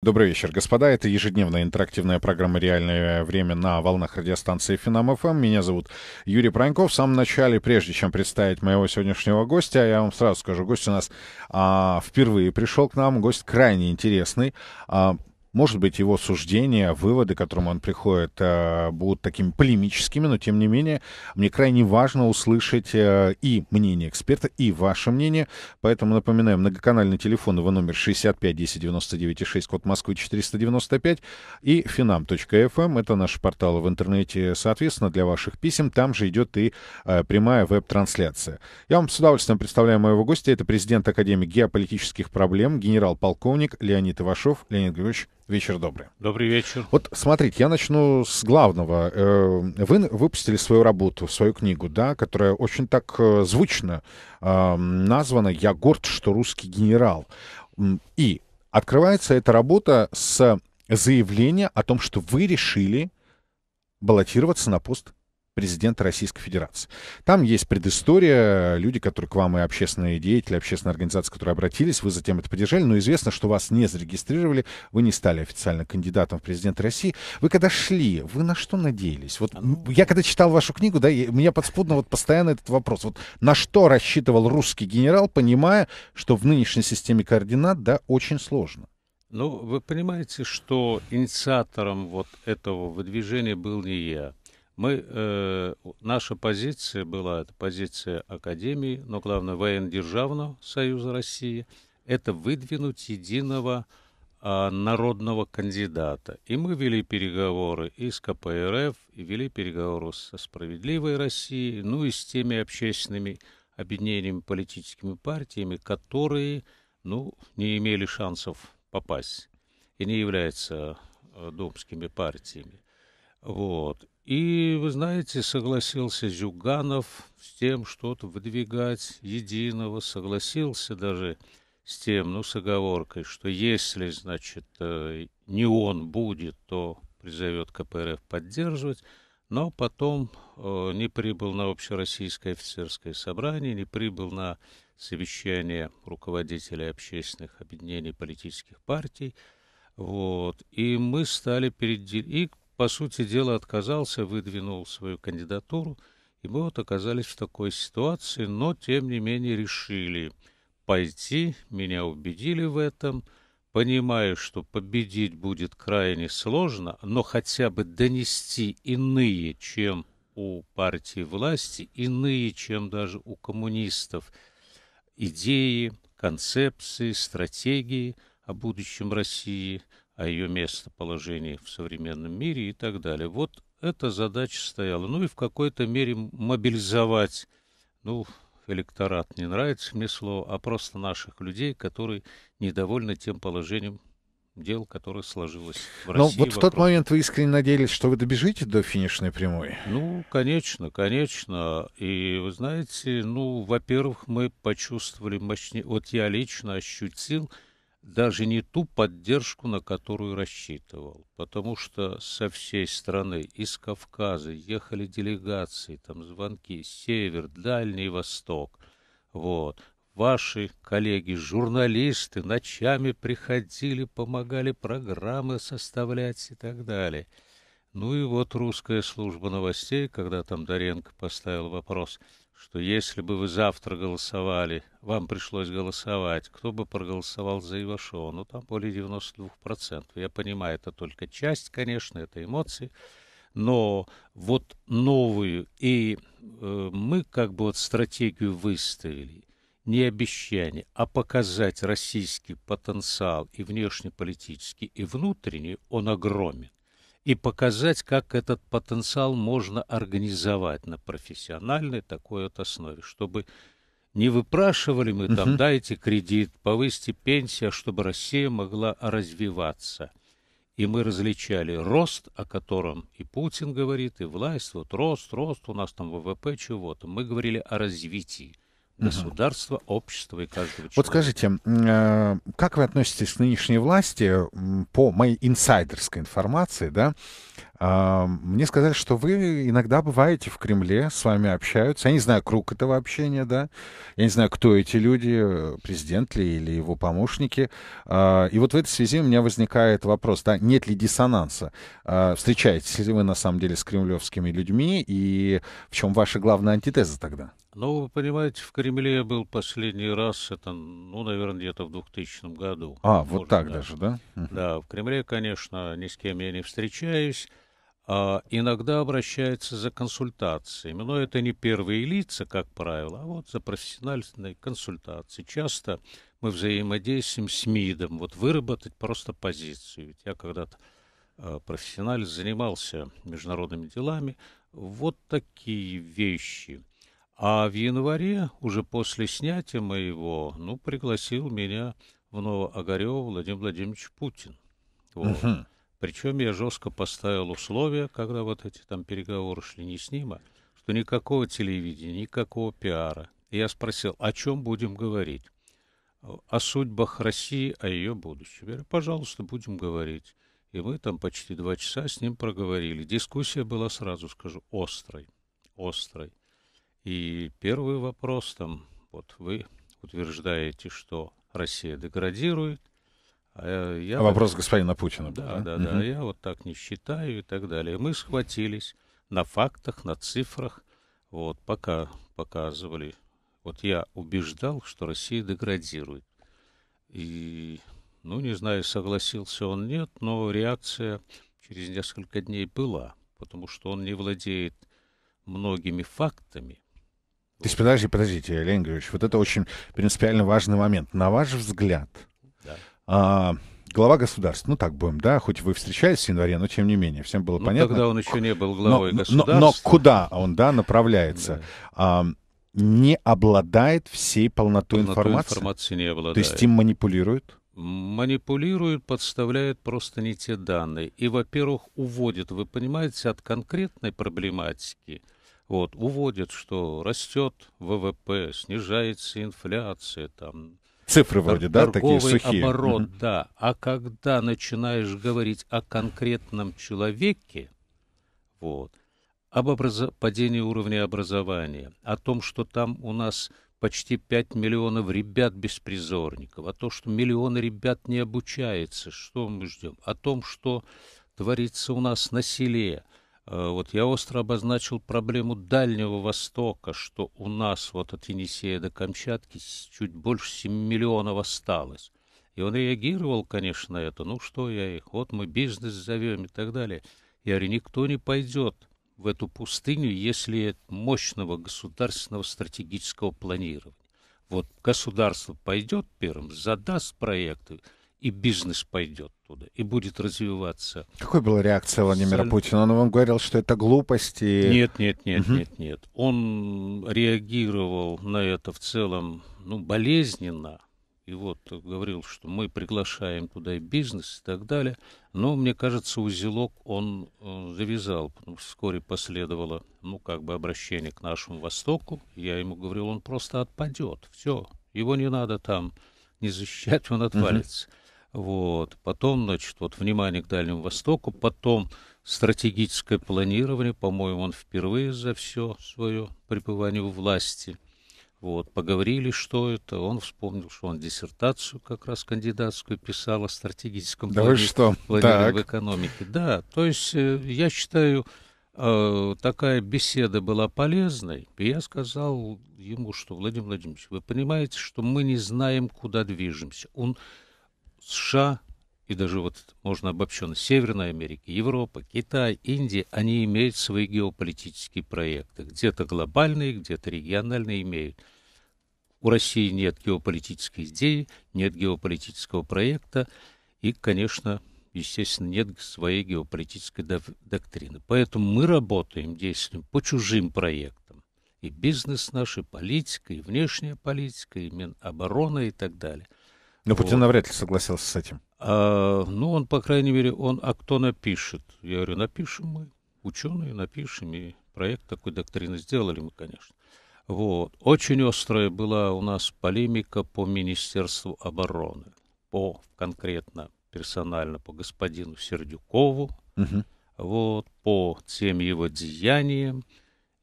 Добрый вечер, господа. Это ежедневная интерактивная программа «Реальное время» на волнах радиостанции Финам ФМ. Меня зовут Юрий Проньков. В самом начале, прежде чем представить моего сегодняшнего гостя, я вам сразу скажу, гость у нас а, впервые пришел к нам. Гость крайне интересный. А, может быть, его суждения, выводы, к которым он приходит, э, будут такими полемическими, но тем не менее, мне крайне важно услышать э, и мнение эксперта, и ваше мнение. Поэтому напоминаю, многоканальный телефон его номер 65 10 99 6, код Москвы 495 и finam.fm. Эм это наш портал в интернете, соответственно, для ваших писем. Там же идет и э, прямая веб-трансляция. Я вам с удовольствием представляю моего гостя. Это президент Академии геополитических проблем, генерал-полковник Леонид Ивашов. Леонид Григорьевич, Вечер добрый. Добрый вечер. Вот смотрите, я начну с главного. Э, вы выпустили свою работу, свою книгу, да, которая очень так э, звучно названа «Я горд, что русский генерал». И открывается эта работа с заявления о том, что вы решили баллотироваться на пост президента Российской Федерации. Там есть предыстория, люди, которые к вам и общественные деятели, общественные организации, которые обратились, вы затем это поддержали, но известно, что вас не зарегистрировали, вы не стали официально кандидатом в президенты России. Вы когда шли, вы на что надеялись? Вот а, ну, я когда читал вашу книгу, да, у меня подспудно вот постоянно этот вопрос. Вот на что рассчитывал русский генерал, понимая, что в нынешней системе координат, да, очень сложно? Ну, вы понимаете, что инициатором вот этого выдвижения был не я. Мы, э, наша позиция была, это позиция Академии, но главное, военно-державного Союза России, это выдвинуть единого э, народного кандидата. И мы вели переговоры и с КПРФ, и вели переговоры со «Справедливой Россией», ну и с теми общественными объединениями, политическими партиями, которые, ну, не имели шансов попасть и не являются э, думскими партиями. Вот. И, вы знаете, согласился Зюганов с тем что-то выдвигать единого, согласился даже с тем, ну, с оговоркой, что если, значит, э, не он будет, то призовет КПРФ поддерживать, но потом э, не прибыл на общероссийское офицерское собрание, не прибыл на совещание руководителей общественных объединений политических партий, вот, и мы стали перед... И по сути дела, отказался, выдвинул свою кандидатуру, и мы вот оказались в такой ситуации, но, тем не менее, решили пойти, меня убедили в этом, понимая что победить будет крайне сложно, но хотя бы донести иные, чем у партии власти, иные, чем даже у коммунистов, идеи, концепции, стратегии о будущем России – о ее местоположении в современном мире и так далее. Вот эта задача стояла. Ну и в какой-то мере мобилизовать, ну, электорат, не нравится мне слово, а просто наших людей, которые недовольны тем положением дел, которое сложилось в ну, России. Но вот в тот момент вы искренне надеялись, что вы добежите до финишной прямой? Ну, конечно, конечно. И вы знаете, ну, во-первых, мы почувствовали мощнее... Вот я лично ощутил, даже не ту поддержку, на которую рассчитывал, потому что со всей страны, из Кавказа ехали делегации, там звонки, север, Дальний Восток, вот. Ваши коллеги, журналисты, ночами приходили, помогали программы составлять и так далее. Ну и вот русская служба новостей, когда там Доренко поставил вопрос – что если бы вы завтра голосовали, вам пришлось голосовать, кто бы проголосовал за Ивашова? Ну, там более 92%. Я понимаю, это только часть, конечно, это эмоции. Но вот новую, и э, мы как бы вот стратегию выставили, не обещание, а показать российский потенциал и внешнеполитический, и внутренний, он огромен и показать, как этот потенциал можно организовать на профессиональной такой вот основе, чтобы не выпрашивали мы там, угу. дайте кредит, повысьте пенсию, а чтобы Россия могла развиваться. И мы различали рост, о котором и Путин говорит, и власть, вот рост, рост, у нас там ВВП чего-то. Мы говорили о развитии государства, угу. общества и каждого человека. Вот скажите, э, как вы относитесь к нынешней власти по моей инсайдерской информации, да? А, мне сказали, что вы иногда бываете в Кремле, с вами общаются. Я не знаю, круг этого общения, да. Я не знаю, кто эти люди, президент ли или его помощники. А, и вот в этой связи у меня возникает вопрос, да, нет ли диссонанса? А, встречаетесь ли вы на самом деле с кремлевскими людьми и в чем ваша главная антитеза тогда? Ну, вы понимаете, в Кремле я был последний раз, это, ну, наверное, где-то в 2000 году. А, вот так даже, даже да? Да, в Кремле, конечно, ни с кем я не встречаюсь. А, иногда обращаются за консультациями, но это не первые лица, как правило, а вот за профессиональные консультации. Часто мы взаимодействуем с МИДом, вот выработать просто позицию. Ведь я когда-то а, профессионально занимался международными делами. Вот такие вещи – а в январе, уже после снятия моего, ну, пригласил меня в Новоогарево Владимир Владимирович Путин. Вот. Угу. Причем я жестко поставил условия, когда вот эти там переговоры шли не с ним, а что никакого телевидения, никакого пиара. И я спросил, о чем будем говорить? О судьбах России, о ее будущем. Я говорю, пожалуйста, будем говорить. И мы там почти два часа с ним проговорили. Дискуссия была, сразу скажу, острой. Острой. И первый вопрос там, вот вы утверждаете, что Россия деградирует. А э, я, а вопрос так, господина Путина. Да, да, да, угу. да, я вот так не считаю и так далее. Мы схватились на фактах, на цифрах, вот, пока показывали. Вот я убеждал, что Россия деградирует. И, ну, не знаю, согласился он, нет, но реакция через несколько дней была, потому что он не владеет многими фактами – то есть, подожди, подождите, Леонид Григорьевич, вот это очень принципиально важный момент. На ваш взгляд, да. а, глава государства, ну так будем, да, хоть вы встречались в январе, но тем не менее, всем было ну, понятно. Тогда он еще не был главой но, государства. Но, но куда он, да, направляется? Да. А, не обладает всей полнотой, полнотой информации? информации не обладает. То есть им манипулируют? Манипулируют, подставляют просто не те данные. И, во-первых, уводит, вы понимаете, от конкретной проблематики – вот, уводит, что растет ВВП, снижается инфляция, там, Цифры вроде, да, такие сухие. оборот, mm-hmm. да. А когда начинаешь говорить о конкретном человеке, вот, об образ... падении уровня образования, о том, что там у нас почти 5 миллионов ребят-беспризорников, о том, что миллионы ребят не обучаются, что мы ждем, о том, что творится у нас на селе – Э, вот я остро обозначил проблему Дальнего Востока, что у нас вот от Енисея до Камчатки чуть больше 7 миллионов осталось. И он реагировал, конечно, на это. Ну что я их, вот мы бизнес зовем и так далее. Я говорю, никто не пойдет в эту пустыню, если нет мощного государственного стратегического планирования. Вот государство пойдет первым, задаст проекты, и бизнес пойдет туда, и будет развиваться. Какой была реакция Владимира Соль... Путина? Он вам говорил, что это глупости? Нет, нет, нет, угу. нет, нет. Он реагировал на это в целом ну, болезненно. И вот говорил, что мы приглашаем туда и бизнес и так далее. Но, мне кажется, узелок он э, завязал, вскоре последовало, ну, как бы обращение к нашему Востоку. Я ему говорил, он просто отпадет, все, его не надо там не защищать, он отвалится. Угу. Вот. Потом, значит, вот внимание к Дальнему Востоку, потом стратегическое планирование, по-моему, он впервые за все свое пребывание в власти. Вот, поговорили, что это. Он вспомнил, что он диссертацию как раз кандидатскую писал о стратегическом да плане, что? планировании в экономике. Да, то есть э, я считаю, э, такая беседа была полезной, и я сказал ему, что, Владимир Владимирович, вы понимаете, что мы не знаем, куда движемся. Он США и даже вот можно обобщенно Северной Америки, Европа, Китай, Индия, они имеют свои геополитические проекты. Где-то глобальные, где-то региональные имеют. У России нет геополитической идеи, нет геополитического проекта и, конечно, естественно, нет своей геополитической доктрины. Поэтому мы работаем, действуем по чужим проектам. И бизнес наш, и политика, и внешняя политика, и Минобороны и так далее – но ну, Путин вот. навряд ли согласился с этим. А, ну, он, по крайней мере, он, а кто напишет? Я говорю, напишем мы, ученые напишем, и проект такой доктрины сделали мы, конечно. Вот. Очень острая была у нас полемика по Министерству обороны, по конкретно персонально по господину Сердюкову, угу. вот, по тем его деяниям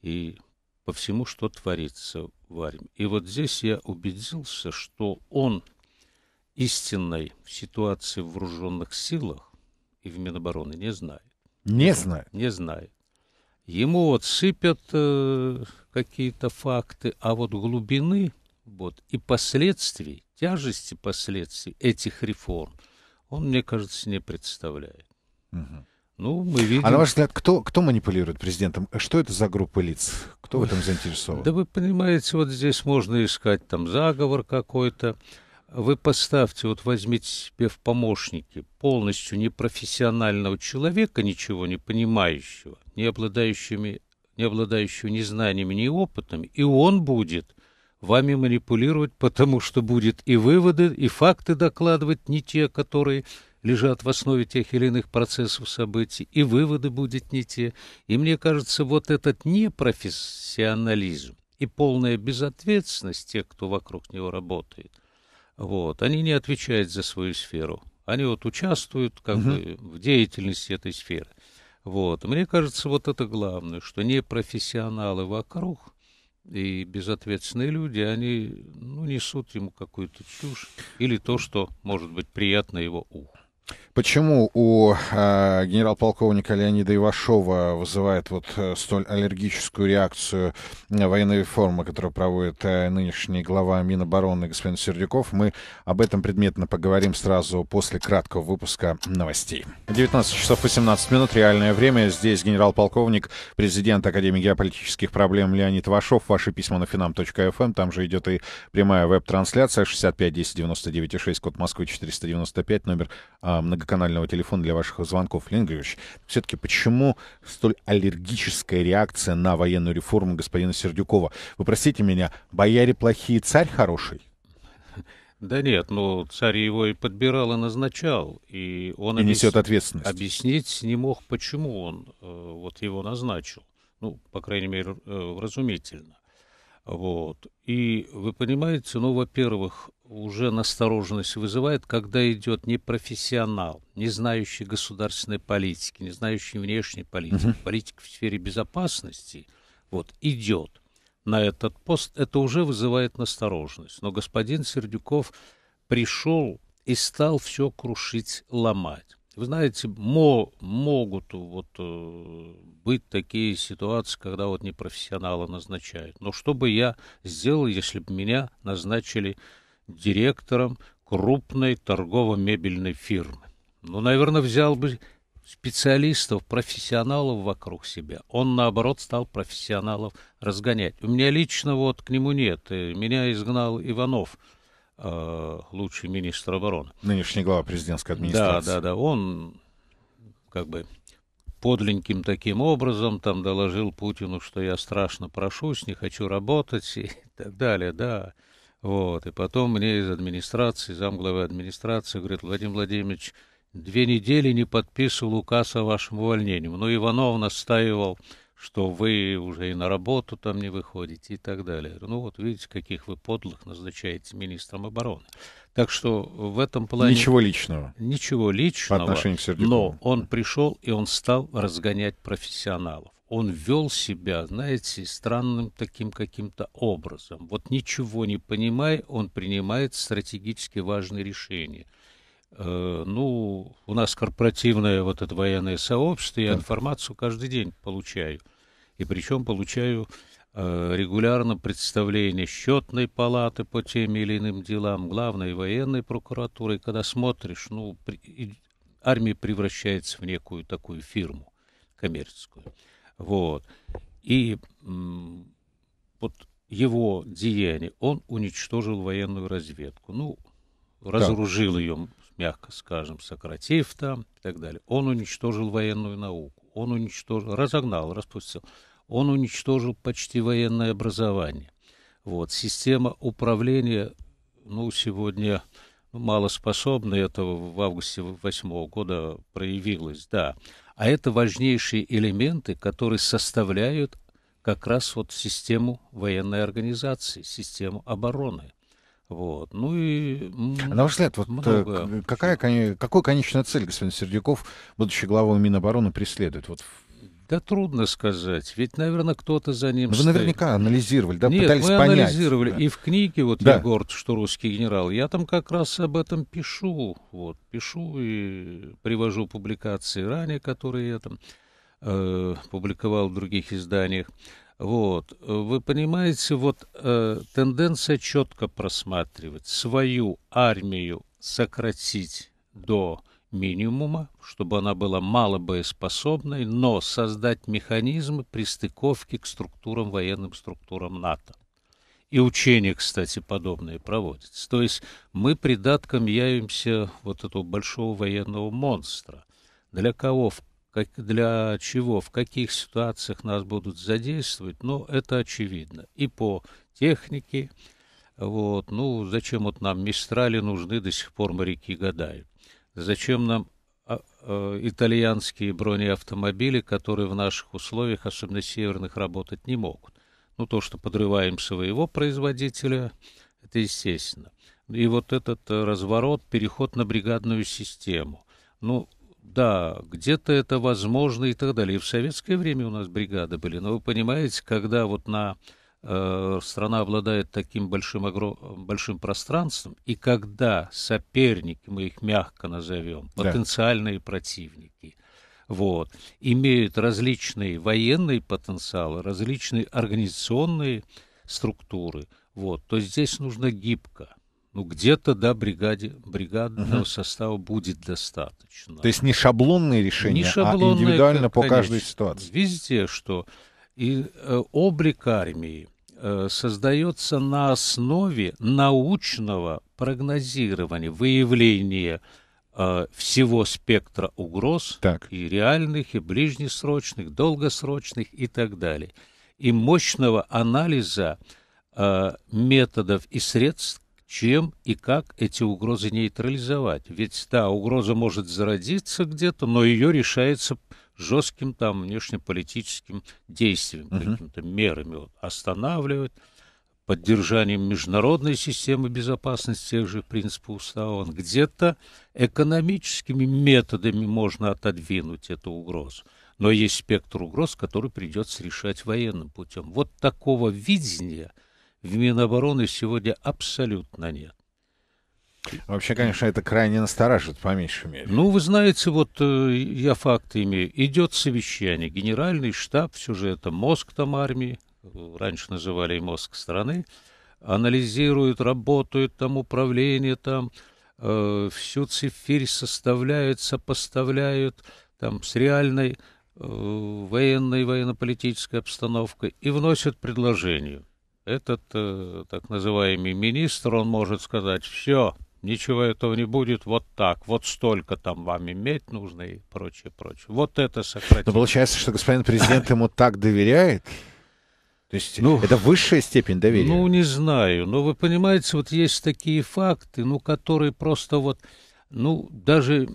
и по всему, что творится в армии. И вот здесь я убедился, что он истинной ситуации в вооруженных силах и в Минобороны не знает. Не знает? Не знает. Ему вот сыпят э, какие-то факты, а вот глубины вот, и последствий, тяжести последствий этих реформ он, мне кажется, не представляет. Угу. Ну, мы видим... А на ваш взгляд, кто, кто манипулирует президентом? Что это за группа лиц? Кто в этом заинтересован? Да вы понимаете, вот здесь можно искать там заговор какой-то вы поставьте, вот возьмите себе в помощники полностью непрофессионального человека, ничего не понимающего, не, обладающими, не обладающего ни знаниями, ни опытом, и он будет вами манипулировать, потому что будет и выводы, и факты докладывать не те, которые лежат в основе тех или иных процессов событий, и выводы будут не те. И мне кажется, вот этот непрофессионализм и полная безответственность тех, кто вокруг него работает – вот. Они не отвечают за свою сферу. Они вот участвуют как угу. бы в деятельности этой сферы. Вот. Мне кажется, вот это главное, что не профессионалы вокруг и безответственные люди, они ну, несут ему какую-то чушь или то, что может быть приятно его уху. Почему у э, генерал-полковника Леонида Ивашова вызывает вот э, столь аллергическую реакцию э, военной реформы, которую проводит э, нынешний глава Минобороны господин Сердюков? Мы об этом предметно поговорим сразу после краткого выпуска новостей. 19 часов 18 минут, реальное время. Здесь генерал-полковник, президент Академии геополитических проблем Леонид Ивашов. Ваши письма на finam.fm. Эм. Там же идет и прямая веб-трансляция 65 10 99 6, код Москвы 495, номер а, многоканального телефона для ваших звонков. Леонид Григорьевич, все-таки почему столь аллергическая реакция на военную реформу господина Сердюкова? Вы простите меня, бояре плохие, царь хороший? Да нет, ну царь его и подбирал, и назначал, и он и объяс... несет ответственность. Объяснить не мог, почему он э, вот его назначил, ну по крайней мере э, разумительно. Вот. И вы понимаете, ну, во-первых, уже настороженность вызывает, когда идет не профессионал, не знающий государственной политики, не знающий внешней политики, uh-huh. политик в сфере безопасности, вот, идет на этот пост, это уже вызывает настороженность. Но господин Сердюков пришел и стал все крушить, ломать. Вы знаете, мо, могут э, вот э, быть такие ситуации, когда вот непрофессионала назначают. Но что бы я сделал, если бы меня назначили директором крупной торгово-мебельной фирмы? Ну, наверное, взял бы специалистов, профессионалов вокруг себя. Он, наоборот, стал профессионалов разгонять. У меня лично вот к нему нет. Э, меня изгнал Иванов – Э, лучший министр обороны. Нынешний глава президентской администрации. Да, да, да. Он как бы подленьким таким образом там доложил Путину, что я страшно прошусь, не хочу работать и так далее, да. Вот. И потом мне из администрации, замглавы администрации, говорит, Владимир Владимирович, две недели не подписывал указ о вашем увольнении. но ну, Иванов настаивал, что вы уже и на работу там не выходите и так далее. Ну вот видите, каких вы подлых назначаете министром обороны. Так что в этом плане... Ничего личного. Ничего личного. По отношению к Сердюкову. Но он пришел и он стал разгонять профессионалов. Он вел себя, знаете, странным таким каким-то образом. Вот ничего не понимая, он принимает стратегически важные решения – Э, ну, у нас корпоративное вот это военное сообщество, я информацию каждый день получаю. И причем получаю э, регулярно представление счетной палаты по тем или иным делам, главной военной прокуратуры. когда смотришь, ну, при, армия превращается в некую такую фирму коммерческую. Вот. И м, вот его деяние, он уничтожил военную разведку. Ну, разоружил так. ее, мягко скажем, сократив там и так далее. Он уничтожил военную науку, он уничтожил, разогнал, распустил, он уничтожил почти военное образование. Вот, система управления, ну, сегодня ну, малоспособна, этого в августе 2008 года проявилось, да. А это важнейшие элементы, которые составляют как раз вот систему военной организации, систему обороны. Вот. Ну и... На ваш взгляд, вот э, много. какая, какую конечную цель господин Сердюков, будучи главой Минобороны, преследует? Вот да трудно сказать, ведь, наверное, кто-то за ним ну, Вы стоит. наверняка анализировали, да, Нет, пытались мы понять. анализировали, да. и в книге, вот да. я что русский генерал, я там как раз об этом пишу, вот, пишу и привожу публикации ранее, которые я там э, публиковал в других изданиях. Вот. Вы понимаете, вот э, тенденция четко просматривать. Свою армию сократить до минимума, чтобы она была малобоеспособной, но создать механизмы пристыковки к структурам, военным структурам НАТО. И учения, кстати, подобные проводятся. То есть мы придатком явимся вот этого большого военного монстра, для кого в как, для чего, в каких ситуациях нас будут задействовать, но это очевидно. И по технике, вот, ну, зачем вот нам мистрали нужны, до сих пор моряки гадают. Зачем нам а, а, итальянские бронеавтомобили, которые в наших условиях, особенно северных, работать не могут. Ну, то, что подрываем своего производителя, это естественно. И вот этот э, разворот, переход на бригадную систему. Ну, да, где-то это возможно и так далее. И в советское время у нас бригады были. Но вы понимаете, когда вот на э, страна обладает таким большим, огром, большим пространством, и когда соперники, мы их мягко назовем, да. потенциальные противники, вот, имеют различные военные потенциалы, различные организационные структуры, вот, то здесь нужно гибко ну, где-то, да, бригаде, бригадного угу. состава будет достаточно. То есть не шаблонные решения, не а шаблонные, а индивидуально по конечно. каждой ситуации. Везде, что и э, облик армии э, создается на основе научного прогнозирования, выявления э, всего спектра угроз, так. и реальных, и ближнесрочных, долгосрочных и так далее, и мощного анализа э, методов и средств, чем и как эти угрозы нейтрализовать. Ведь, да, угроза может зародиться где-то, но ее решается жестким там внешнеполитическим действием, Uh -huh. какими-то мерами. Вот, останавливать, поддержанием международной системы безопасности, тех же принципов устава, где-то экономическими методами можно отодвинуть эту угрозу. Но есть спектр угроз, который придется решать военным путем. Вот такого видения – в Минобороны сегодня абсолютно нет. Вообще, конечно, это крайне настораживает, по меньшей мере. Ну, вы знаете, вот э, я факты имею. Идет совещание. Генеральный штаб, все же это мозг там армии, раньше называли мозг страны, анализируют, работают там управление, там э, всю цифирь составляют, сопоставляют там с реальной э, военной, военно-политической обстановкой и вносят предложение – этот э, так называемый министр, он может сказать, все, ничего этого не будет, вот так, вот столько там вам иметь нужно и прочее, прочее. Вот это сократить. Но получается, что господин президент ему так доверяет? То есть ну, это высшая степень доверия? Ну, не знаю. Но вы понимаете, вот есть такие факты, ну, которые просто вот, ну, даже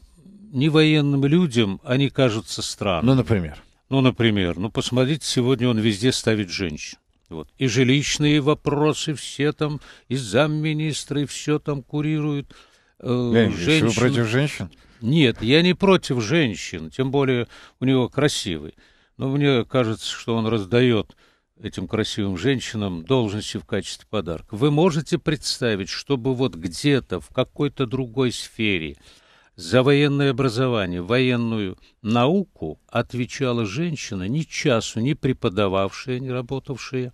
не военным людям они кажутся странными. Ну, например? Ну, например, ну, посмотрите, сегодня он везде ставит женщин. Вот. И жилищные вопросы все там, и замминистры все там курируют. Э, Леонид, женщин... против женщин? Нет, я не против женщин, тем более у него красивый. Но мне кажется, что он раздает этим красивым женщинам должности в качестве подарка. Вы можете представить, чтобы вот где-то в какой-то другой сфере за военное образование, военную науку отвечала женщина, ни часу не преподававшая, не работавшая,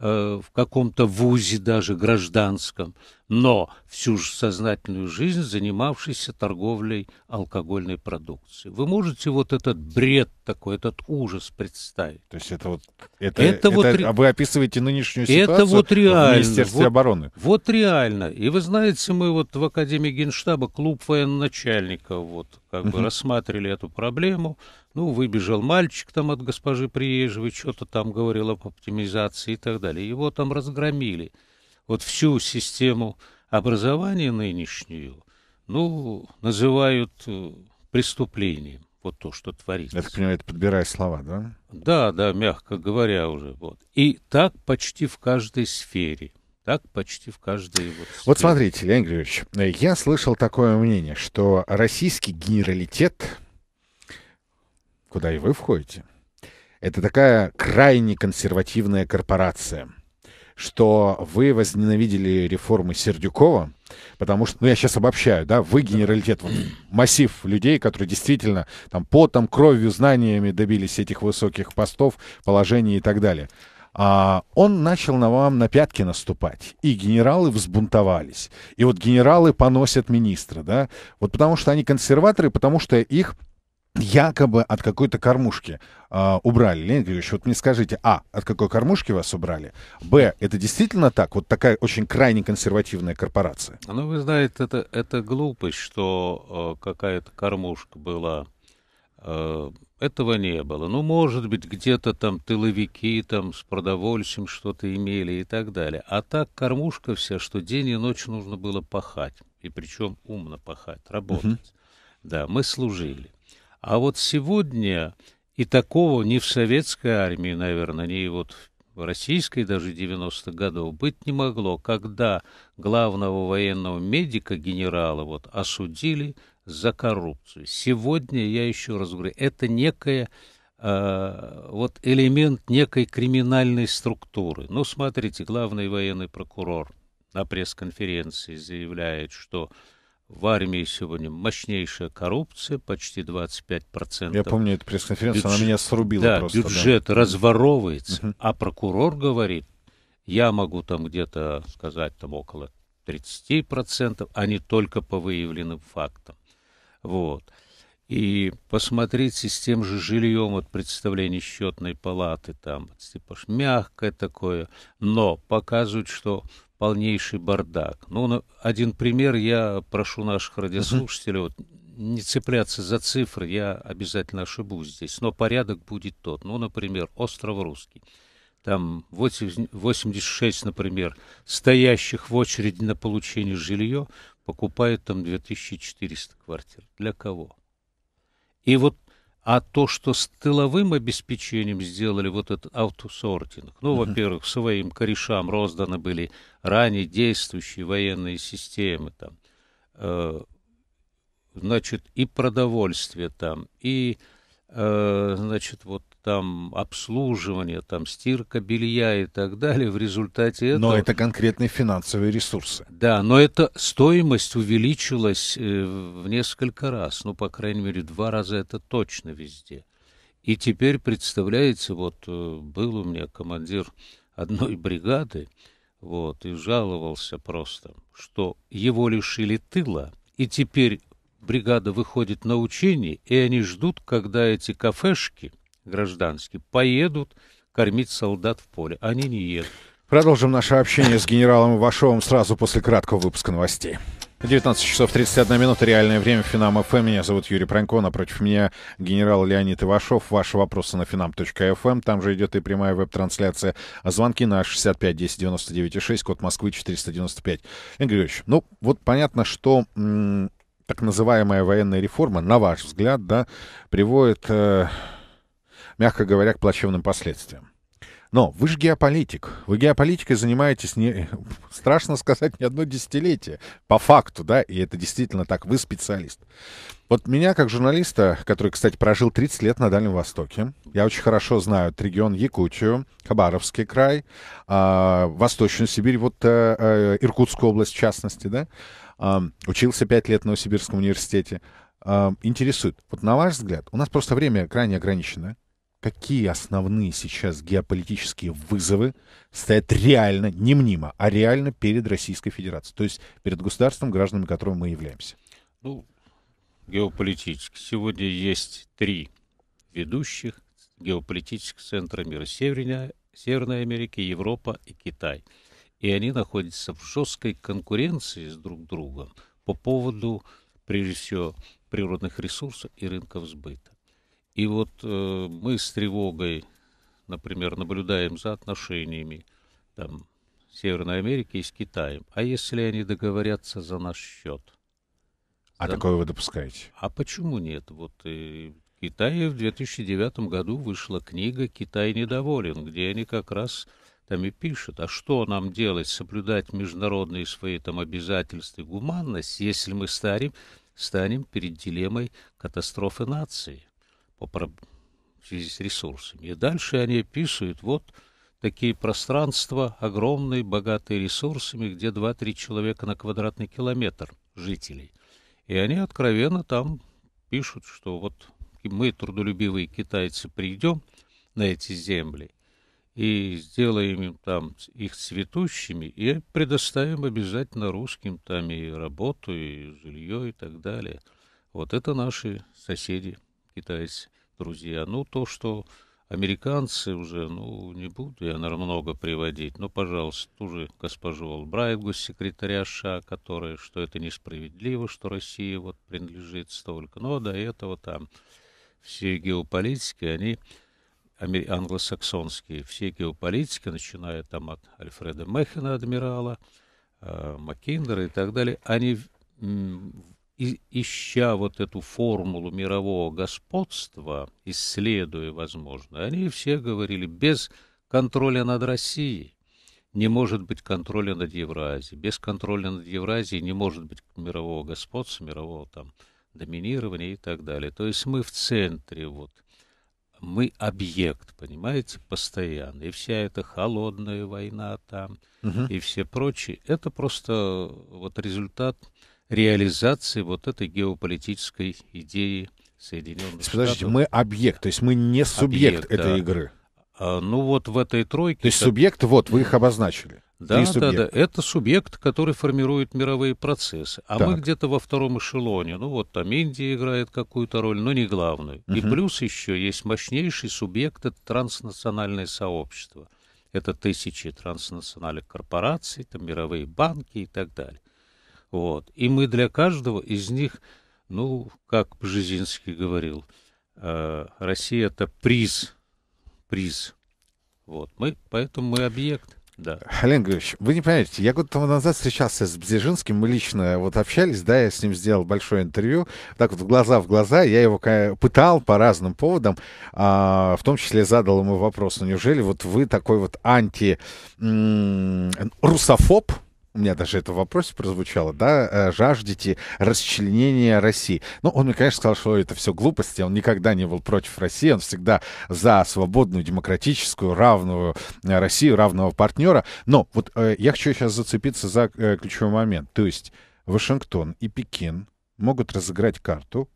Э, в каком-то вузе даже гражданском, но всю же сознательную жизнь занимавшийся торговлей алкогольной продукцией. Вы можете вот этот бред такой, этот ужас представить? То есть это вот это, это, это вот А вы описываете нынешнюю ситуацию это вот реально, в Министерстве вот, обороны? Вот реально. И вы знаете, мы вот в Академии Генштаба клуб военачальников вот как угу. бы рассматривали эту проблему. Ну, выбежал мальчик там от госпожи Приезжевой, что-то там говорил об оптимизации и так далее. Его там разгромили. Вот всю систему образования нынешнюю, ну, называют э, преступлением. Вот то, что творится. Я так понимаю, это подбирая слова, да? Да, да, мягко говоря уже. Вот. И так почти в каждой сфере. Так почти в каждой вот. Вот смотрите, Леонид Григорьевич, э, я слышал такое мнение, что российский генералитет куда и вы входите. Это такая крайне консервативная корпорация, что вы возненавидели реформы Сердюкова, потому что, ну я сейчас обобщаю, да, вы генералитет, вот, массив людей, которые действительно там потом, кровью, знаниями добились этих высоких постов, положений и так далее. А он начал на вам на пятки наступать, и генералы взбунтовались. И вот генералы поносят министра, да, вот потому что они консерваторы, потому что их якобы от какой-то кормушки э, убрали. Леонид Григорьевич, вот мне скажите, а, от какой кормушки вас убрали? Б, это действительно так? Вот такая очень крайне консервативная корпорация? Ну, вы знаете, это, это глупость, что э, какая-то кормушка была. Э, этого не было. Ну, может быть, где-то там тыловики там с продовольствием что-то имели и так далее. А так кормушка вся, что день и ночь нужно было пахать. И причем умно пахать, работать. Угу. Да, мы служили. А вот сегодня и такого ни в советской армии, наверное, ни вот в российской даже 90-х годов быть не могло, когда главного военного медика, генерала, вот, осудили за коррупцию. Сегодня, я еще раз говорю, это некая э, вот элемент некой криминальной структуры. Ну, смотрите, главный военный прокурор на пресс-конференции заявляет, что в армии сегодня мощнейшая коррупция, почти 25%. Я помню эту пресс-конференцию, Бюдж... она меня срубила да, просто. бюджет да. разворовывается, угу. а прокурор говорит, я могу там где-то сказать там около 30%, а не только по выявленным фактам. Вот. И посмотрите с тем же жильем вот представление счетной палаты, там, типа мягкое такое, но показывают, что полнейший бардак. Ну, один пример я прошу наших радиослушателей вот, не цепляться за цифры, я обязательно ошибусь здесь, но порядок будет тот. Ну, например, остров Русский. Там 86, например, стоящих в очереди на получение жилье покупают там 2400 квартир. Для кого? И вот а то, что с тыловым обеспечением сделали вот этот аутосортинг, ну, во-первых, своим корешам розданы были ранее действующие военные системы, там, э, значит, и продовольствие там, и, э, значит, вот там обслуживание, там стирка белья и так далее. В результате этого... Но это конкретные финансовые ресурсы. Да, но эта стоимость увеличилась э, в несколько раз. Ну, по крайней мере, два раза это точно везде. И теперь, представляете, вот э, был у меня командир одной бригады, вот, и жаловался просто, что его лишили тыла, и теперь бригада выходит на учение, и они ждут, когда эти кафешки гражданские, поедут кормить солдат в поле. Они не едут. Продолжим наше общение с генералом Ивашовым сразу после краткого выпуска новостей. 19 часов 31 минута. Реальное время. Финам ФМ. Эм. Меня зовут Юрий Пронько. Напротив меня генерал Леонид Ивашов. Ваши вопросы на финам.фм. Эм. Там же идет и прямая веб-трансляция. Звонки на 65 10 99 6. Код Москвы 495. Игорь Григорьевич, ну вот понятно, что так называемая военная реформа, на ваш взгляд, да, приводит э, мягко говоря, к плачевным последствиям. Но вы же геополитик. Вы геополитикой занимаетесь, не, страшно сказать, не одно десятилетие. По факту, да, и это действительно так, вы специалист. Вот меня, как журналиста, который, кстати, прожил 30 лет на Дальнем Востоке, я очень хорошо знаю этот регион Якутию, Хабаровский край, э, Восточную Сибирь, вот э, э, Иркутскую область в частности, да, э, учился 5 лет в Новосибирском университете, э, интересует. Вот на ваш взгляд, у нас просто время крайне ограничено, какие основные сейчас геополитические вызовы стоят реально, не мнимо, а реально перед Российской Федерацией, то есть перед государством, гражданами которого мы являемся? Ну, геополитически. Сегодня есть три ведущих геополитических центра мира. Северная, Северная Америка, Европа и Китай. И они находятся в жесткой конкуренции с друг другом по поводу, прежде всего, природных ресурсов и рынков сбыта. И вот э, мы с тревогой, например, наблюдаем за отношениями там, Северной Америки и с Китаем. А если они договорятся за наш счет? А за... такое вы допускаете? А почему нет? Вот и э, в Китае в 2009 году вышла книга «Китай недоволен», где они как раз там и пишут, а что нам делать, соблюдать международные свои там обязательства и гуманность, если мы станем, станем перед дилеммой катастрофы нации? по, в связи с ресурсами. И дальше они описывают вот такие пространства огромные, богатые ресурсами, где 2-3 человека на квадратный километр жителей. И они откровенно там пишут, что вот мы, трудолюбивые китайцы, придем на эти земли и сделаем им там их цветущими, и предоставим обязательно русским там и работу, и жилье, и так далее. Вот это наши соседи – Китайцы, друзья. Ну, то, что американцы уже, ну, не буду я, наверное, много приводить, но, пожалуйста, ту же госпожу Албрайт, госсекретаря США, которая, что это несправедливо, что Россия вот принадлежит столько. Но до этого там все геополитики, они англосаксонские, все геополитики, начиная там от Альфреда Мехена, адмирала, а, Маккиндера и так далее, они ища вот эту формулу мирового господства, исследуя, возможно, они все говорили, без контроля над Россией не может быть контроля над Евразией. Без контроля над Евразией не может быть мирового господства, мирового там доминирования и так далее. То есть мы в центре вот мы объект, понимаете, постоянно. И вся эта холодная война там, угу. и все прочее, это просто вот результат реализации вот этой геополитической идеи Соединенных Штатов. Подождите, мы объект, то есть мы не субъект объект, этой да. игры. А, ну вот в этой тройке... То есть так... субъект, вот, вы их обозначили. Да, да, да. Это субъект, который формирует мировые процессы. А так. мы где-то во втором эшелоне. Ну вот там Индия играет какую-то роль, но не главную. Угу. И плюс еще есть мощнейший субъект, это транснациональное сообщество. Это тысячи транснациональных корпораций, там мировые банки и так далее. Вот. И мы для каждого из них, ну, как Бжезинский говорил, э, Россия это приз, приз. Вот. Мы, поэтому мы объект. Да. Олег Григорьевич, вы не понимаете, я год тому назад встречался с Бзежинским, мы лично вот общались, да, я с ним сделал большое интервью, так вот глаза в глаза, я его пытал по разным поводам, а, в том числе задал ему вопрос, ну неужели вот вы такой вот анти-русофоб, меня даже это в вопросе прозвучало, да, э, жаждете расчленения России. Ну, он мне, конечно, сказал, что это все глупости, он никогда не был против России, он всегда за свободную, демократическую, равную э, Россию, равного партнера. Но вот э, я хочу сейчас зацепиться за э, ключевой момент. То есть Вашингтон и Пекин могут разыграть карту,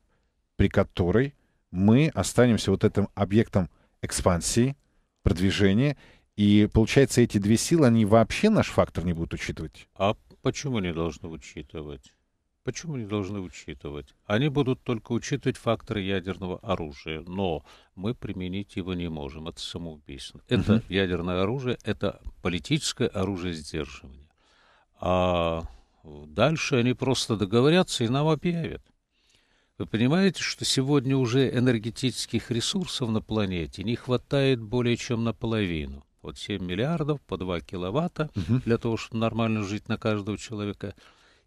при которой мы останемся вот этим объектом экспансии, продвижения и получается, эти две силы, они вообще наш фактор не будут учитывать? А почему не должны учитывать? Почему не должны учитывать? Они будут только учитывать факторы ядерного оружия, но мы применить его не можем. Это самоубийство. Это угу. ядерное оружие, это политическое оружие сдерживания. А дальше они просто договорятся и нам объявят. Вы понимаете, что сегодня уже энергетических ресурсов на планете не хватает более чем наполовину вот 7 миллиардов по 2 киловатта угу. для того, чтобы нормально жить на каждого человека.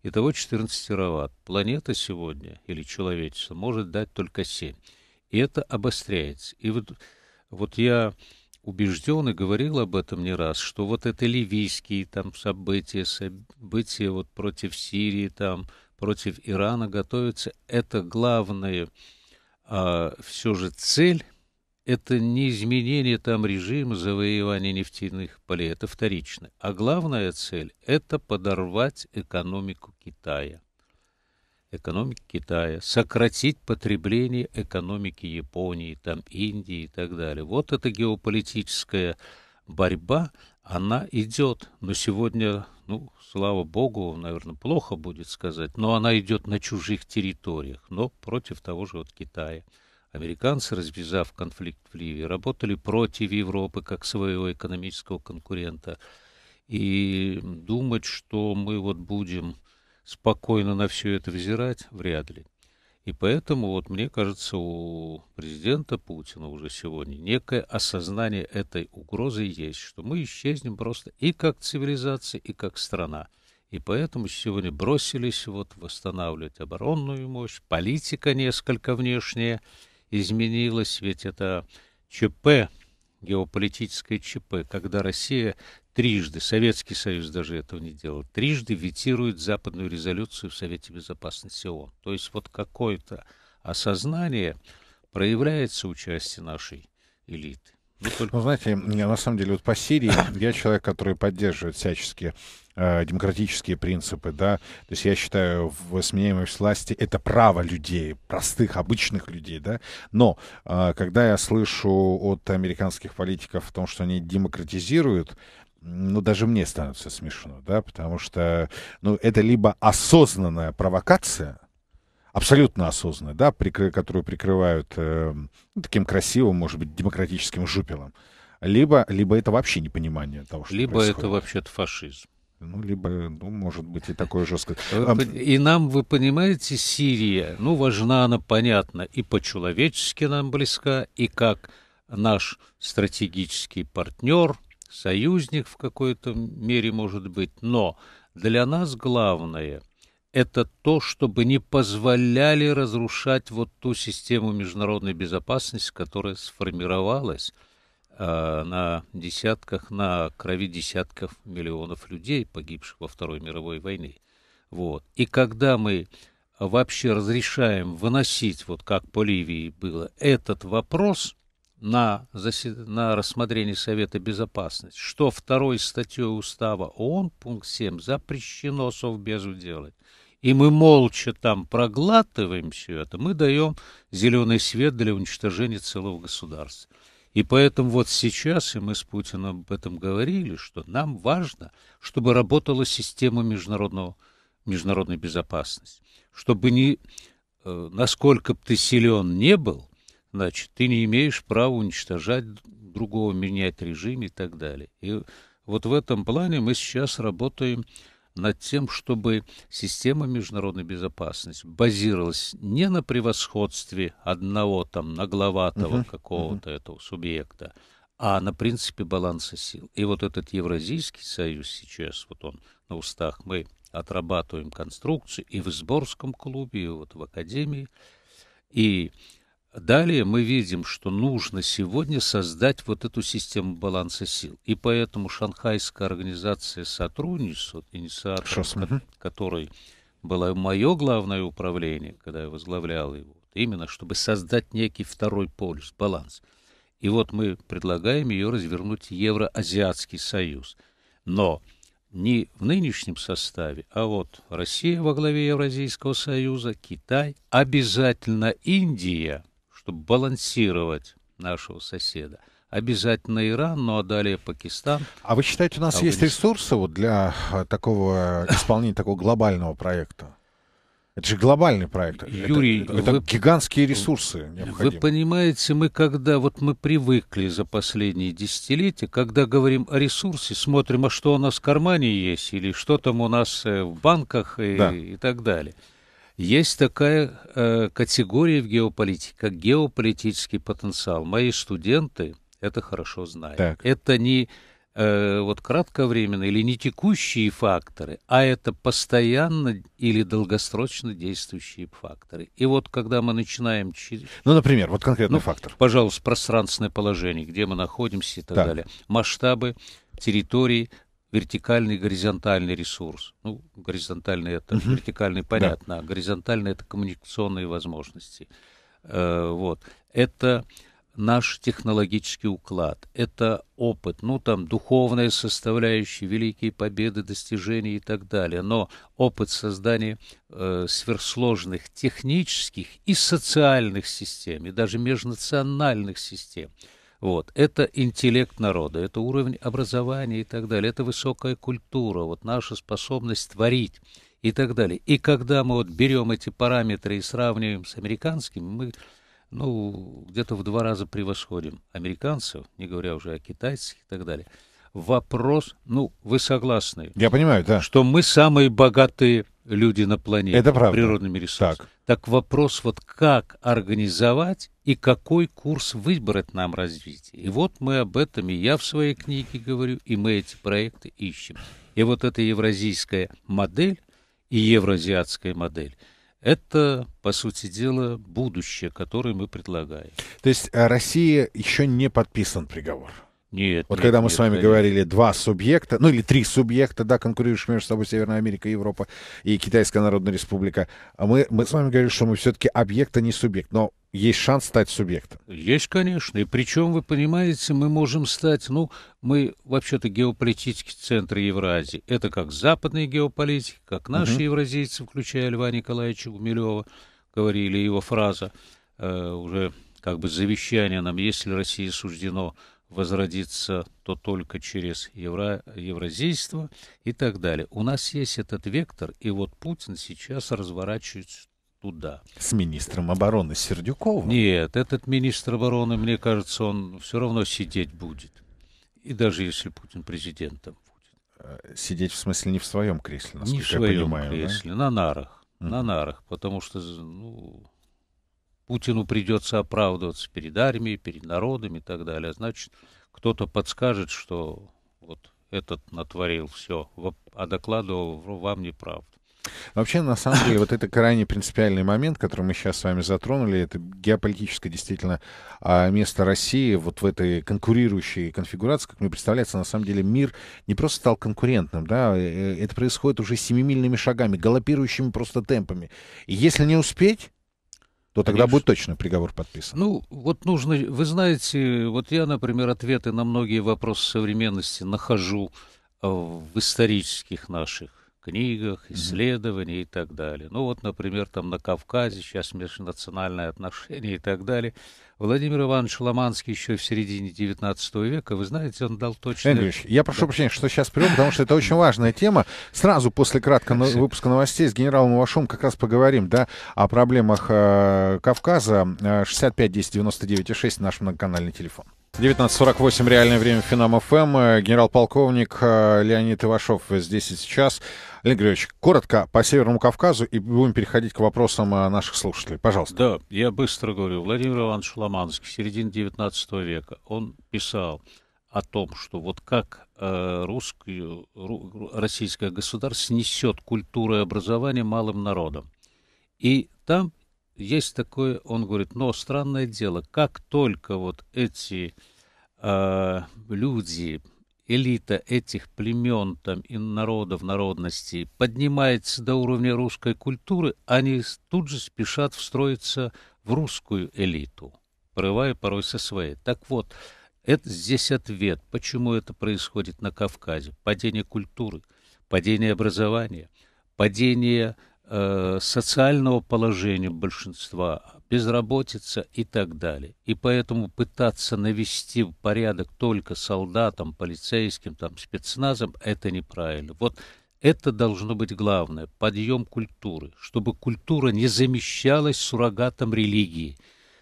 Итого 14 тераватт. Планета сегодня, или человечество, может дать только 7. И это обостряется. И вот, вот я убежден и говорил об этом не раз, что вот это ливийские там события, события вот против Сирии, там, против Ирана готовятся, это главная а, все же цель это не изменение там режима завоевания нефтяных полей, это вторично. А главная цель – это подорвать экономику Китая. экономику Китая, сократить потребление экономики Японии, там, Индии и так далее. Вот эта геополитическая борьба, она идет. Но сегодня, ну, слава богу, наверное, плохо будет сказать, но она идет на чужих территориях, но против того же вот Китая. Американцы, развязав конфликт в Ливии, работали против Европы как своего экономического конкурента. И думать, что мы вот будем спокойно на все это взирать, вряд ли. И поэтому, вот мне кажется, у президента Путина уже сегодня некое осознание этой угрозы есть, что мы исчезнем просто и как цивилизация, и как страна. И поэтому сегодня бросились вот восстанавливать оборонную мощь, политика несколько внешняя – изменилось, ведь это ЧП, геополитическое ЧП, когда Россия трижды, Советский Союз даже этого не делал, трижды ветирует западную резолюцию в Совете Безопасности ООН. То есть вот какое-то осознание проявляется участие нашей элиты. Ну, знаете, на самом деле, вот по Сирии я человек, который поддерживает всячески э, демократические принципы, да, то есть я считаю, в сменяемость власти это право людей, простых, обычных людей, да, но э, когда я слышу от американских политиков о том, что они демократизируют, ну, даже мне становится смешно, да, потому что, ну, это либо осознанная провокация, абсолютно осознанно, да, прикры, которую прикрывают э, таким красивым, может быть, демократическим жупелом. Либо, либо это вообще непонимание того, что Либо происходит. это вообще-то фашизм. Ну, либо, ну, может быть, и такое жесткое. Э, и нам, вы понимаете, Сирия, ну, важна она, понятно, и по-человечески нам близка, и как наш стратегический партнер, союзник в какой-то мере, может быть. Но для нас главное — это то, чтобы не позволяли разрушать вот ту систему международной безопасности, которая сформировалась э, на десятках, на крови десятков миллионов людей, погибших во Второй мировой войне. Вот. И когда мы вообще разрешаем выносить, вот как по Ливии было, этот вопрос на, засед... на рассмотрение Совета Безопасности, что второй статьей устава ООН, пункт 7, запрещено Совбезу делать и мы молча там проглатываем все это, мы даем зеленый свет для уничтожения целого государства. И поэтому вот сейчас, и мы с Путиным об этом говорили, что нам важно, чтобы работала система международного, международной безопасности. Чтобы не, э, насколько бы ты силен не был, значит, ты не имеешь права уничтожать другого, менять режим и так далее. И вот в этом плане мы сейчас работаем над тем, чтобы система международной безопасности базировалась не на превосходстве одного там нагловатого uh-huh. какого-то uh-huh. этого субъекта, а на принципе баланса сил. И вот этот Евразийский союз сейчас, вот он на устах, мы отрабатываем конструкцию и в Сборском клубе, и вот в Академии. И Далее мы видим, что нужно сегодня создать вот эту систему баланса сил. И поэтому Шанхайская организация сотрудничества, инициатор, Шосс. который было мое главное управление, когда я возглавлял его, именно чтобы создать некий второй полюс, баланс. И вот мы предлагаем ее развернуть Евроазиатский союз. Но не в нынешнем составе, а вот Россия во главе Евразийского союза, Китай, обязательно Индия – чтобы балансировать нашего соседа. Обязательно Иран, ну а далее Пакистан. А вы считаете, у нас Афганистан. есть ресурсы вот для а, такого исполнения такого глобального проекта? Это же глобальный проект. Юрий, это, это вы, гигантские ресурсы необходимы. Вы понимаете, мы когда вот мы привыкли за последние десятилетия, когда говорим о ресурсе, смотрим, а что у нас в кармане есть или что там у нас э, в банках и, э, да. и так далее. Есть такая э, категория в геополитике, как геополитический потенциал. Мои студенты это хорошо знают. Так. Это не э, вот кратковременные или не текущие факторы, а это постоянно или долгосрочно действующие факторы. И вот когда мы начинаем... Ну, например, вот конкретный ну, фактор. Пожалуйста, пространственное положение, где мы находимся и так да. далее. Масштабы территории, вертикальный и горизонтальный ресурс. Ну, горизонтальный это угу. вертикальный, понятно, да. а горизонтальный это коммуникационные возможности. Э, вот. Это наш технологический уклад, это опыт, ну там духовная составляющая, великие победы, достижения и так далее, но опыт создания э, сверхсложных технических и социальных систем, и даже межнациональных систем – вот. Это интеллект народа, это уровень образования и так далее, это высокая культура, вот наша способность творить и так далее. И когда мы вот берем эти параметры и сравниваем с американскими, мы ну, где-то в два раза превосходим американцев, не говоря уже о китайцах и так далее. Вопрос, ну, вы согласны? Я понимаю, да. Что мы самые богатые люди на планете Это правда. природными ресурсами. Так. так вопрос вот как организовать и какой курс выбрать нам развитие. И вот мы об этом и я в своей книге говорю, и мы эти проекты ищем. И вот эта евразийская модель и евразиатская модель это, по сути дела, будущее, которое мы предлагаем. То есть э, Россия еще не подписан приговор? Нет. Вот нет, когда мы нет, с вами нет. говорили два субъекта, ну или три субъекта, да, конкурирующих между собой Северная Америка, Европа и Китайская Народная Республика, а мы, мы с вами говорили, что мы все-таки объект, а не субъект. Но есть шанс стать субъектом. Есть, конечно. И причем, вы понимаете, мы можем стать, ну, мы вообще-то геополитический центр Евразии. Это как западная геополитика, как наши угу. евразийцы, включая Льва Николаевича Гумилева, говорили его фраза, э, уже как бы завещание нам, если России суждено возродиться, то только через евро, евразийство и так далее. У нас есть этот вектор, и вот Путин сейчас разворачивается туда. С министром обороны Сердюковым? Нет, этот министр обороны, мне кажется, он все равно сидеть будет. И даже если Путин президентом будет. Э, сидеть в смысле не в своем кресле, насколько не в своем я понимаю. кресле, да? на нарах. Mm. На нарах, потому что ну, Путину придется оправдываться перед армией, перед народом и так далее. А значит, кто-то подскажет, что вот этот натворил все, а докладывал вам неправду. Вообще, на самом деле, вот это крайне принципиальный момент, который мы сейчас с вами затронули, это геополитическое действительно а, место России вот в этой конкурирующей конфигурации, как мне представляется, на самом деле мир не просто стал конкурентным, да, э, э, это происходит уже семимильными шагами, галопирующими просто темпами. И если не успеть, то тогда Конечно. будет точно приговор подписан. Ну, вот нужно, вы знаете, вот я, например, ответы на многие вопросы современности нахожу э, в исторических наших книгах, исследований и так далее. Ну вот, например, там на Кавказе сейчас межнациональные отношения и так далее. Владимир Иванович Ломанский еще в середине 19 века, вы знаете, он дал точно... Энгельевич, я прошу да. прощения, что сейчас прием, потому что это очень важная тема. Сразу после краткого выпуска новостей с генералом Ивашом как раз поговорим, да, о проблемах э, Кавказа. 65 10 99 6 наш многоканальный телефон. 19.48, реальное время Финам ФМ. Эм. Генерал-полковник э, Леонид Ивашов здесь и сейчас. Леонид Григорьевич, коротко по Северному Кавказу и будем переходить к вопросам э, наших слушателей. Пожалуйста. Да, я быстро говорю. Владимир Иванович Ломанский, середина 19 века, он писал о том, что вот как э, русскую, российское государство снесет культуру и образование малым народам И там есть такое, он говорит, но странное дело, как только вот эти э, люди, элита этих племен там и народов, народностей поднимается до уровня русской культуры, они тут же спешат встроиться в русскую элиту, прорывая порой со своей. Так вот, это здесь ответ, почему это происходит на Кавказе. Падение культуры, падение образования, падение Э, социального положения большинства, безработица и так далее. И поэтому пытаться навести в порядок только солдатам, полицейским, там, спецназам, это неправильно. Вот это должно быть главное – подъем культуры, чтобы культура не замещалась суррогатом религии.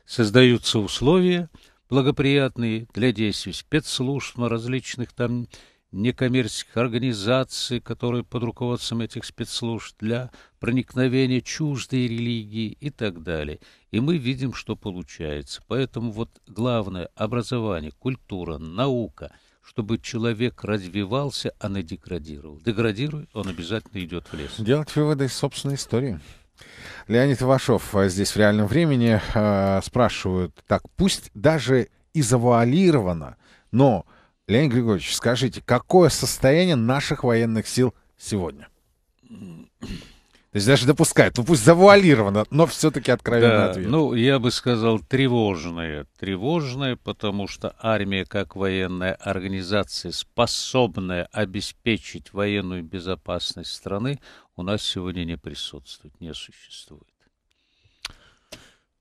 Создаются условия благоприятные для действий спецслужб, различных там некоммерческих организаций, которые под руководством этих спецслужб для проникновения чуждой религии и так далее. И мы видим, что получается. Поэтому вот главное – образование, культура, наука – чтобы человек развивался, а не деградировал. Деградирует, он обязательно идет в лес. Делать выводы из собственной истории. Леонид Ивашов а, здесь в реальном времени э, спрашивают, так пусть даже и завуалировано, но Леонид Григорьевич, скажите, какое состояние наших военных сил сегодня? То есть даже допускает, ну пусть завуалировано, но все-таки откровенно. да, ответ. Ну, я бы сказал, тревожное, тревожное, потому что армия как военная организация, способная обеспечить военную безопасность страны, у нас сегодня не присутствует, не существует.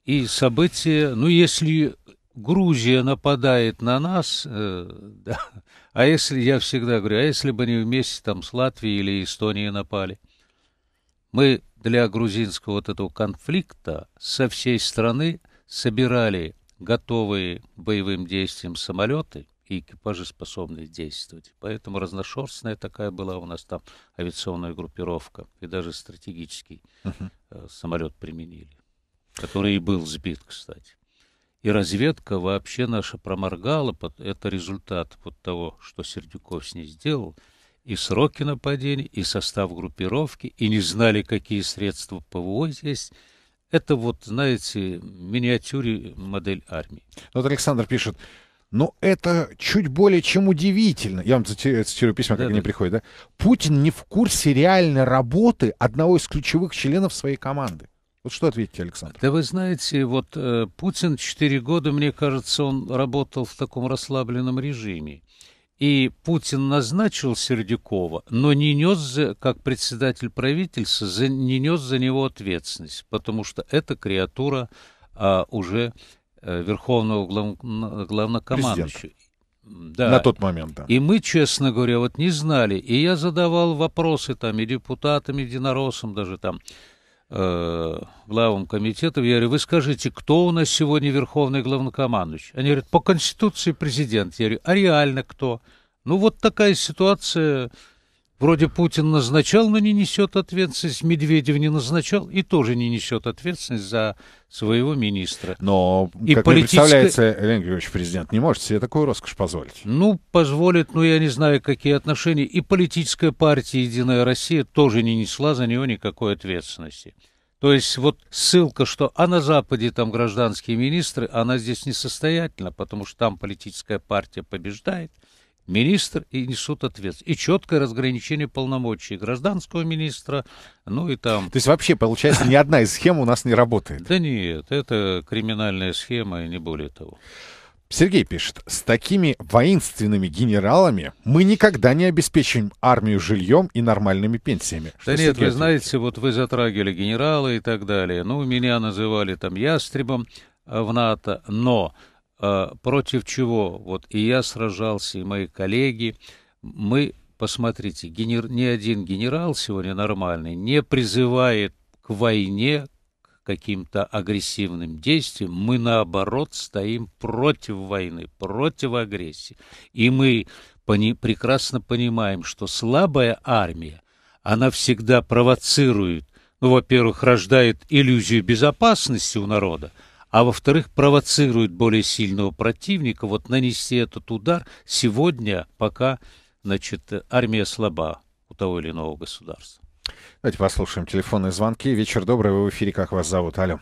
И события, ну если Грузия нападает на нас, э, да. а если, я всегда говорю, а если бы не вместе там с Латвией или Эстонией напали? Мы для грузинского вот этого конфликта со всей страны собирали готовые боевым действиям самолеты и экипажи, способные действовать. Поэтому разношерстная такая была у нас там авиационная группировка, и даже стратегический uh-huh. э, самолет применили, который и был сбит, кстати. И разведка вообще наша проморгала. под Это результат вот того, что Сердюков с ней сделал. И сроки нападений, и состав группировки, и не знали, какие средства ПВО здесь. Это вот, знаете, миниатюре модель армии. Ну, вот Александр пишет, но «Ну, это чуть более чем удивительно. Я вам цитирую письма, как да, они да. приходят. Да? Путин не в курсе реальной работы одного из ключевых членов своей команды. Вот что ответите, Александр? Да вы знаете, вот э, Путин четыре года, мне кажется, он работал в таком расслабленном режиме. И Путин назначил Сердюкова, но не нес, за, как председатель правительства, за, не нес за него ответственность, потому что это креатура а, уже а, верховного глав, главнокомандующего. Да. На тот момент, да. И мы, честно говоря, вот не знали. И я задавал вопросы там и депутатам, и единороссам даже там. Э, главам комитетов, я говорю, вы скажите, кто у нас сегодня верховный главнокомандующий? Они говорят, по конституции президент. Я говорю, а реально кто? Ну, вот такая ситуация Вроде Путин назначал, но не несет ответственность, Медведев не назначал и тоже не несет ответственность за своего министра. Но, и как политическая... мне представляется, Леонид Григорьевич, президент не может себе такую роскошь позволить. Ну, позволит, но я не знаю, какие отношения. И политическая партия «Единая Россия» тоже не несла за него никакой ответственности. То есть вот ссылка, что а на Западе там гражданские министры, а она здесь несостоятельна, потому что там политическая партия побеждает, министр и несут ответственность. И четкое разграничение полномочий гражданского министра, ну и там... То есть вообще, получается, ни одна из схем у нас не работает? Да нет, это криминальная схема и не более того. Сергей пишет, с такими воинственными генералами мы никогда не обеспечим армию жильем и нормальными пенсиями. Что да нет, вы знаете, вот вы затрагивали генерала и так далее. Ну, меня называли там ястребом э, в НАТО, но а, против чего вот и я сражался, и мои коллеги. Мы, посмотрите, генер... ни один генерал сегодня нормальный не призывает к войне, к каким-то агрессивным действиям. Мы, наоборот, стоим против войны, против агрессии. И мы пони... прекрасно понимаем, что слабая армия, она всегда провоцирует, ну, во-первых, рождает иллюзию безопасности у народа, а во-вторых, провоцирует более сильного противника вот нанести этот удар сегодня, пока значит, армия слаба у того или иного государства. Давайте послушаем телефонные звонки. Вечер добрый, вы в эфире, как вас зовут? Алло.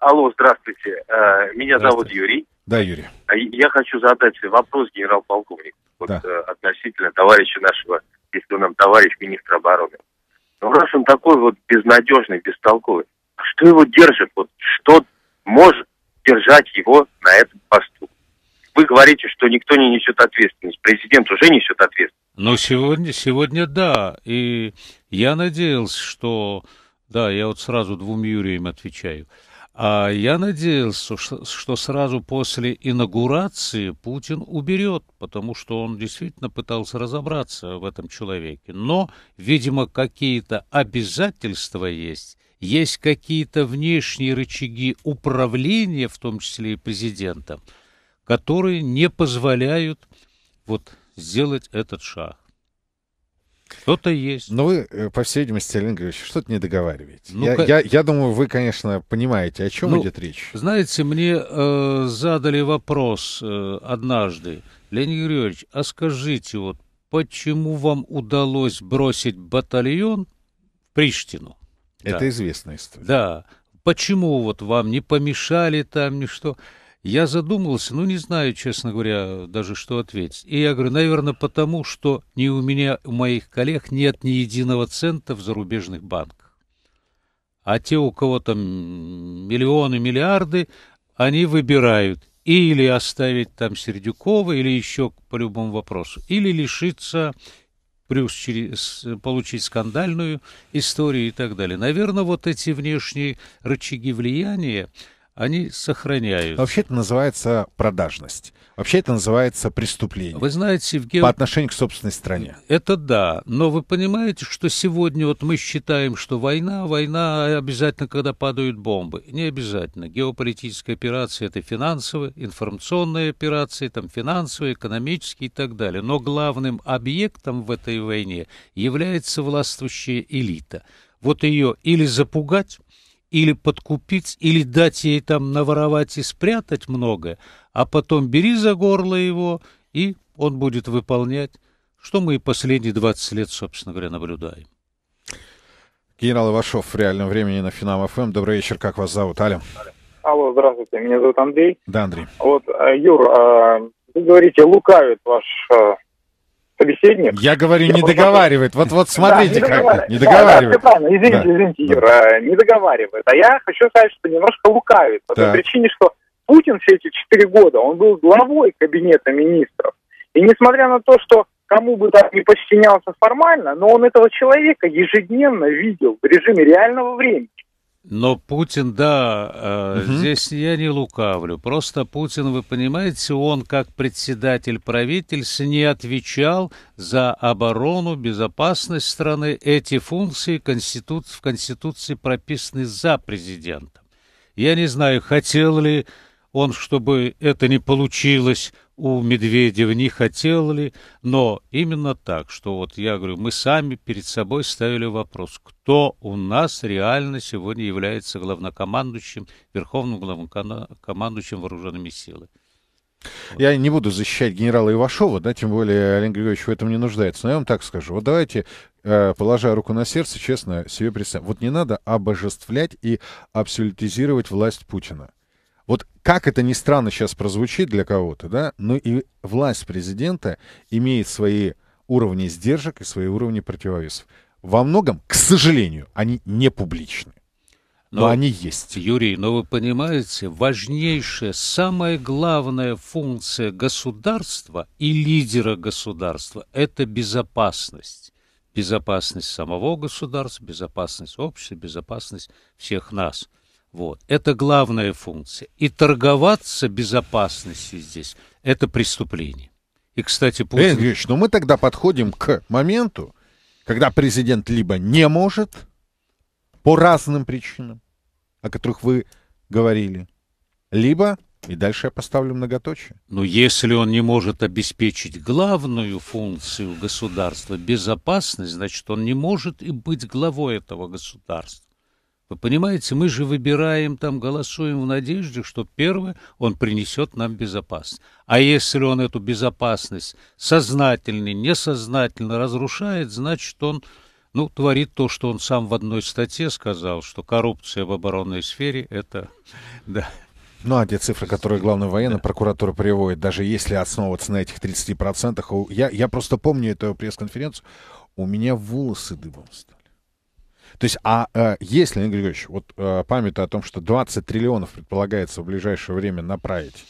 Алло, здравствуйте. Э, меня здравствуйте. зовут Юрий. Да, Юрий. А я хочу задать вопрос генерал-полковнику вот, да. Э, относительно товарища нашего, если он нам товарищ министр обороны. Ну, раз он такой вот безнадежный, бестолковый, а что его держит? Вот что может держать его на этом посту. Вы говорите, что никто не несет ответственность. Президент уже несет ответственность. Ну, сегодня, сегодня да. И я надеялся, что... Да, я вот сразу двум Юриям отвечаю. А я надеялся, что сразу после инаугурации Путин уберет, потому что он действительно пытался разобраться в этом человеке. Но, видимо, какие-то обязательства есть, есть какие-то внешние рычаги управления, в том числе и президентом, которые не позволяют вот сделать этот шаг. Что-то есть. Но ну, вы, э, по всей видимости, Олег Григорьевич, что-то не договариваете. Ну, я, я, я думаю, вы, конечно, понимаете, о чем ну, идет речь. Знаете, мне э, задали вопрос э, однажды. Леонид Григорьевич, а скажите, вот почему вам удалось бросить батальон в Приштину? Это да. известная история. Да. Почему вот вам не помешали там, ни что? Я задумался, ну, не знаю, честно говоря, даже что ответить. И я говорю, наверное, потому, что ни у меня, у моих коллег нет ни единого цента в зарубежных банках. А те, у кого там миллионы, миллиарды, они выбирают или оставить там Сердюкова, или еще по любому вопросу, или лишиться плюс через, получить скандальную историю и так далее. Наверное, вот эти внешние рычаги влияния, они сохраняют. Вообще это называется продажность. Вообще это называется преступление. Вы знаете, Евгений... По отношению к собственной стране. Это да. Но вы понимаете, что сегодня вот мы считаем, что война, война а обязательно, когда падают бомбы. Не обязательно. Геополитическая операция – это финансовые, информационные операции, там финансовые, экономические и так далее. Но главным объектом в этой войне является властвующая элита. Вот ее или запугать, или подкупить, или дать ей там наворовать и спрятать многое, а потом бери за горло его, и он будет выполнять, что мы и последние 20 лет, собственно говоря, наблюдаем. Генерал Ивашов в реальном времени на Финам ФМ. Добрый вечер, как вас зовут? Алло. Алло, здравствуйте, меня зовут Андрей. Да, Андрей. Вот, э, Юр, а, вы говорите, лукавит ваш э, собеседник. Я говорю, не просто... договаривает. Вот, вот смотрите, да, не как не договаривает. Да, да, извините, да. извините, Юра, э, не договаривает. А я хочу сказать, что немножко лукавит. По той причине, что Путин все эти четыре года, он был главой кабинета министров. И несмотря на то, что кому бы так не подчинялся формально, но он этого человека ежедневно видел в режиме реального времени. Но Путин, да, э, угу. здесь я не лукавлю. Просто Путин, вы понимаете, он как председатель правительства не отвечал за оборону, безопасность страны. Эти функции конститу... в Конституции прописаны за президентом. Я не знаю, хотел ли он, чтобы это не получилось у Медведева, не хотел ли, но именно так, что вот я говорю, мы сами перед собой ставили вопрос, кто у нас реально сегодня является главнокомандующим, верховным главнокомандующим вооруженными силами. Я не буду защищать генерала Ивашова, да, тем более Олег Григорьевич в этом не нуждается. Но я вам так скажу. Вот давайте, э, положа руку на сердце, честно себе представим. Вот не надо обожествлять и абсолютизировать власть Путина. Вот как это ни странно сейчас прозвучит для кого-то, да, но и власть президента имеет свои уровни сдержек и свои уровни противовесов. Во многом, к сожалению, они не публичны. Но, но они есть. Юрий, но вы понимаете, важнейшая, самая главная функция государства и лидера государства – это безопасность. Безопасность самого государства, безопасность общества, безопасность всех нас – вот. Это главная функция. И торговаться безопасностью здесь – это преступление. И, кстати, Путин... Леонид Ильич, ну мы тогда подходим к моменту, когда президент либо не может по разным причинам, о которых вы говорили, либо, и дальше я поставлю многоточие. Но если он не может обеспечить главную функцию государства – безопасность, значит, он не может и быть главой этого государства. Вы понимаете, мы же выбираем там, голосуем в надежде, что первое, он принесет нам безопасность. А если он эту безопасность сознательно, несознательно разрушает, значит, он ну, творит то, что он сам в одной статье сказал, что коррупция в оборонной сфере – это, да, ну, а те цифры, которые главная военная да. прокуратура приводит, даже если основываться на этих 30%, я, я просто помню эту пресс-конференцию, у меня волосы дыбом стали. То есть, а э, если, Игорь Григорьевич, вот э, памятая о том, что 20 триллионов предполагается в ближайшее время направить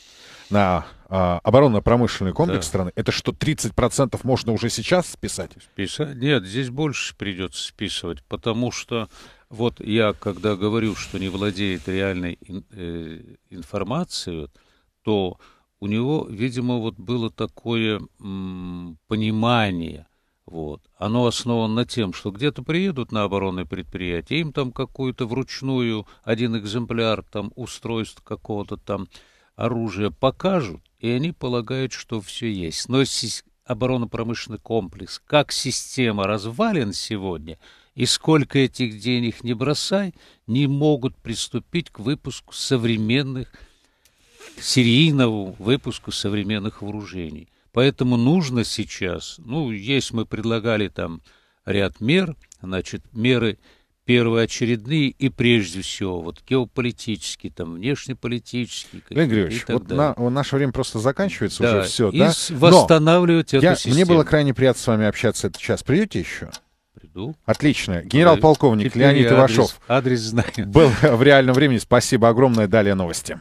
на э, оборонно-промышленный комплекс да. страны, это что, 30% можно уже сейчас списать? Списать? Нет, здесь больше придется списывать, потому что вот я, когда говорю, что не владеет реальной ин, э, информацией, то у него, видимо, вот было такое м, понимание – вот. Оно основано на тем, что где-то приедут на оборонное предприятие, им там какую-то вручную, один экземпляр там устройств какого-то там оружия покажут, и они полагают, что все есть. Но оборонно-промышленный комплекс, как система развален сегодня, и сколько этих денег не бросай, не могут приступить к выпуску современных, серийному выпуску современных вооружений. Поэтому нужно сейчас, ну, есть мы предлагали там ряд мер, значит, меры первоочередные и прежде всего вот геополитические, там, внешнеполитические. Леонид Григорьевич, вот далее. на, наше время просто заканчивается да, уже все, и да? восстанавливать Но эту я, систему. Мне было крайне приятно с вами общаться этот час. Придете еще? Приду. Отлично. Генерал-полковник Леонид адрес, Ивашов. Адрес знаю. Был в реальном времени. Спасибо огромное. Далее новости.